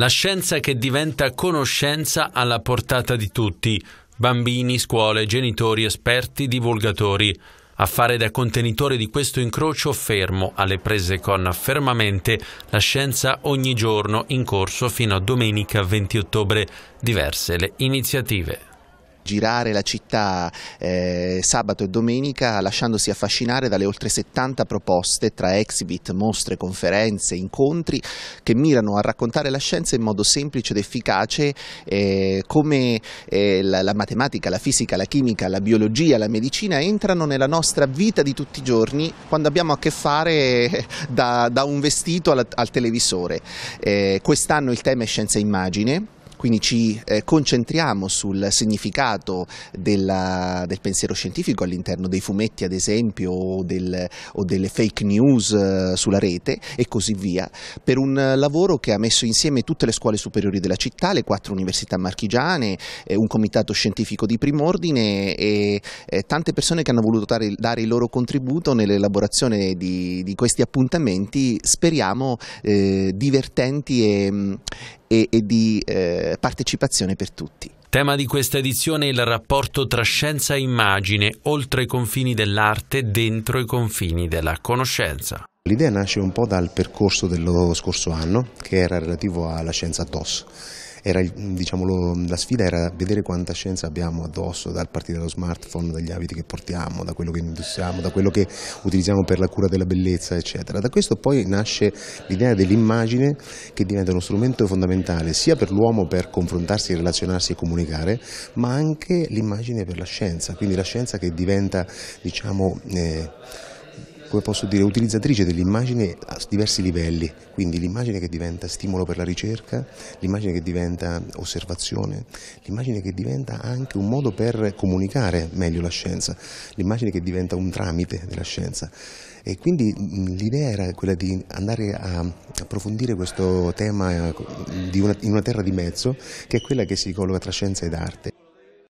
La scienza che diventa conoscenza alla portata di tutti, bambini, scuole, genitori, esperti, divulgatori a fare da contenitore di questo incrocio fermo alle prese con fermamente la scienza ogni giorno in corso fino a domenica 20 ottobre. Diverse le iniziative girare la città eh, sabato e domenica lasciandosi affascinare dalle oltre 70 proposte tra exhibit, mostre, conferenze, incontri che mirano a raccontare la scienza in modo semplice ed efficace eh, come eh, la, la matematica, la fisica, la chimica, la biologia, la medicina entrano nella nostra vita di tutti i giorni quando abbiamo a che fare eh, da, da un vestito al, al televisore. Eh, quest'anno il tema è scienza e immagine quindi ci eh, concentriamo sul significato della, del pensiero scientifico all'interno dei fumetti ad esempio o, del, o delle fake news eh, sulla rete e così via, per un lavoro che ha messo insieme tutte le scuole superiori della città, le quattro università marchigiane, eh, un comitato scientifico di prim'ordine e eh, tante persone che hanno voluto dare, dare il loro contributo nell'elaborazione di, di, questi appuntamenti, speriamo eh, divertenti e, mm, e, e di eh, partecipazione per tutti. Tema di questa edizione è il rapporto tra scienza e immagine, oltre i confini dell'arte, dentro i confini della conoscenza. L'idea nasce un po' dal percorso dello scorso anno, che era relativo alla scienza DOS era, diciamo, lo, la sfida era vedere quanta scienza abbiamo addosso dal partire dallo smartphone, dagli abiti che portiamo, da quello che indossiamo, da quello che utilizziamo per la cura della bellezza, eccetera. Da questo poi nasce l'idea dell'immagine che diventa uno strumento fondamentale sia per l'uomo per confrontarsi, relazionarsi e comunicare, ma anche l'immagine per la scienza, quindi la scienza che diventa, diciamo, eh, come posso dire, utilizzatrice dell'immagine a diversi livelli, quindi l'immagine che diventa stimolo per la ricerca, l'immagine che diventa osservazione, l'immagine che diventa anche un modo per comunicare meglio la scienza, l'immagine che diventa un tramite della scienza. E quindi mm, l'idea era quella di andare a approfondire questo tema eh, una, in una terra di mezzo, che è quella che si colloca tra scienza ed arte.